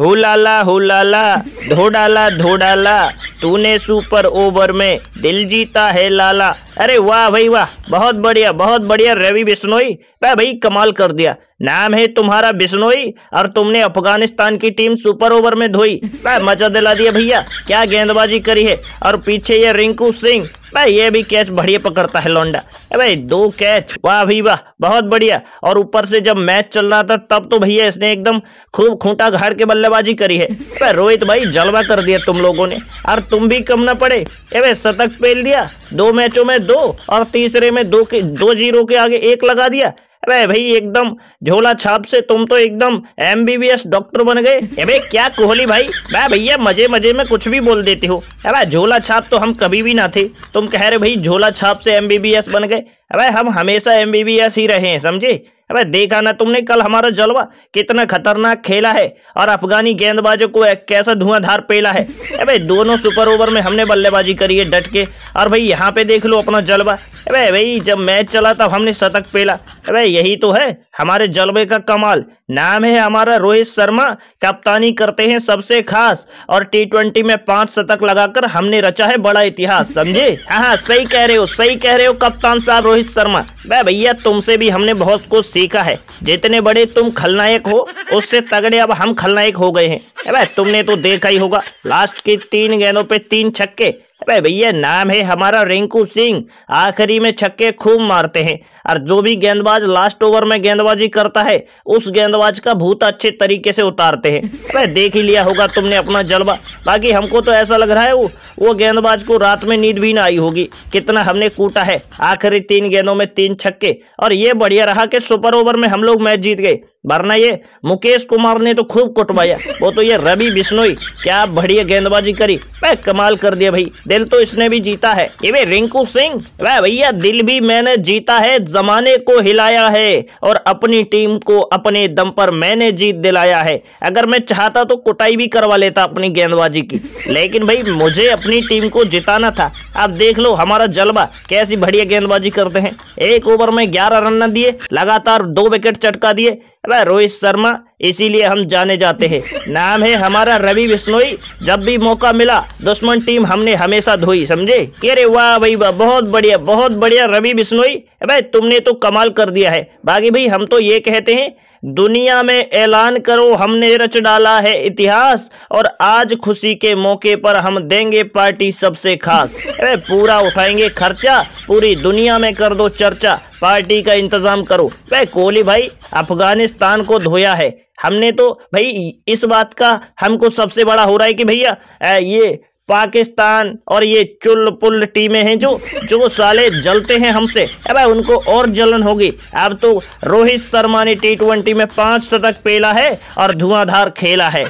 हो लाला हो लाला धो डाला धो डाला तूने सुपर ओवर में दिल जीता है लाला अरे वाह भाई वाह बहुत बढ़िया बहुत बढ़िया रवि बिश्नोई भाई भाई कमाल कर दिया नाम है तुम्हारा बिश्नोई और तुमने अफगानिस्तान की टीम सुपर ओवर में धोई भाई मजा दिला दिया भैया क्या गेंदबाजी करी है और पीछे ये रिंकू सिंह भाई ये भी कैच बढ़िया पकड़ता है लौंडा भाई दो कैच वाह भाई वाह बहुत बढ़िया और ऊपर से जब मैच चल रहा था तब तो भैया इसने एकदम खूब खूंटा घाड़ के बल्लेबाजी करी है भाई रोहित भाई जलवा कर दिया तुम लोगों ने और तुम भी कम ना पड़े अरे भाई शतक शतक पेल दिया दो मैचों में दो और तीसरे में दो के दो जीरो के आगे एक लगा दिया अरे भाई एकदम झोला छाप से तुम तो एकदम एस डॉक्टर बन गए अरे क्या कोहली भाई मैं भैया मजे मजे में कुछ भी बोल देते हो अरे झोला छाप तो हम कभी भी ना थे तुम कह रहे भाई झोला छाप से एस बन गए अबे हम हमेशा एम ही रहे हैं समझे अबे देखा ना तुमने कल हमारा जलवा कितना खतरनाक खेला है और अफगानी गेंदबाजों को कैसा धुआंधार पेला है अबे दोनों सुपर ओवर में हमने बल्लेबाजी करी है डट के और भाई यहाँ पे देख लो अपना जलवा अबे भाई जब मैच चला तब हमने शतक पेला अबे यही तो है हमारे जलवे का कमाल नाम है हमारा रोहित शर्मा कप्तानी करते हैं सबसे खास और टी ट्वेंटी में पांच शतक लगाकर हमने रचा है बड़ा इतिहास समझे हाँ हाँ सही कह रहे हो सही कह रहे हो कप्तान साहब रोहित रोहित शर्मा भाई भैया तुमसे भी हमने बहुत कुछ सीखा है जितने बड़े तुम खलनायक हो उससे तगड़े अब हम खलनायक हो गए हैं भाई तुमने तो देखा ही होगा लास्ट के तीन गेंदों पे तीन छक्के भाई भैया नाम है हमारा रिंकू सिंह आखिरी में छक्के खूब मारते हैं और जो भी गेंदबाज लास्ट ओवर में गेंदबाजी करता है उस गेंदबाज का भूत अच्छे तरीके से उतारते हैं वह देख ही लिया होगा तुमने अपना जलवा बाकी हमको तो ऐसा लग रहा है वो वो गेंदबाज को रात में नींद भी ना आई होगी कितना हमने कूटा है आखिरी तीन गेंदों में तीन छक्के और ये बढ़िया रहा कि सुपर ओवर में हम लोग मैच जीत गए वरना ये मुकेश कुमार ने तो खूब कुटवाया वो तो ये रवि बिश्नोई क्या बढ़िया गेंदबाजी करी वह कमाल कर दिया भाई दिल तो इसने भी जीता है ये रिंकू सिंह वह भैया दिल भी मैंने जीता है जमाने को हिलाया है और अपनी टीम को अपने दम पर मैंने जीत दिलाया है अगर मैं चाहता तो कुटाई भी करवा लेता अपनी गेंदबाजी की लेकिन भाई मुझे अपनी टीम को जिताना था अब देख लो हमारा जलवा कैसी बढ़िया गेंदबाजी करते हैं एक ओवर में ग्यारह रन न दिए लगातार दो विकेट चटका दिए रोहित शर्मा इसीलिए हम जाने जाते हैं नाम है हमारा रवि बिश्नोई जब भी मौका मिला दुश्मन टीम हमने हमेशा धोई समझे अरे वाह भाई वाह बहुत बढ़िया बहुत बढ़िया रवि बिश्नोई भाई तुमने तो कमाल कर दिया है बाकी भाई हम तो ये कहते हैं दुनिया में ऐलान करो हमने रच डाला है इतिहास और आज खुशी के मौके पर हम देंगे पार्टी सबसे खास अरे पूरा उठाएंगे खर्चा पूरी दुनिया में कर दो चर्चा पार्टी का इंतजाम करो भाई कोहली भाई अफगानिस्तान को धोया है हमने तो भाई इस बात का हमको सबसे बड़ा हो रहा है कि भैया ये पाकिस्तान और ये चुल पुल टीमें हैं जो जो साले जलते हैं हमसे अब उनको और जलन होगी अब तो रोहित शर्मा ने टी ट्वेंटी में पांच शतक पेला है और धुआंधार खेला है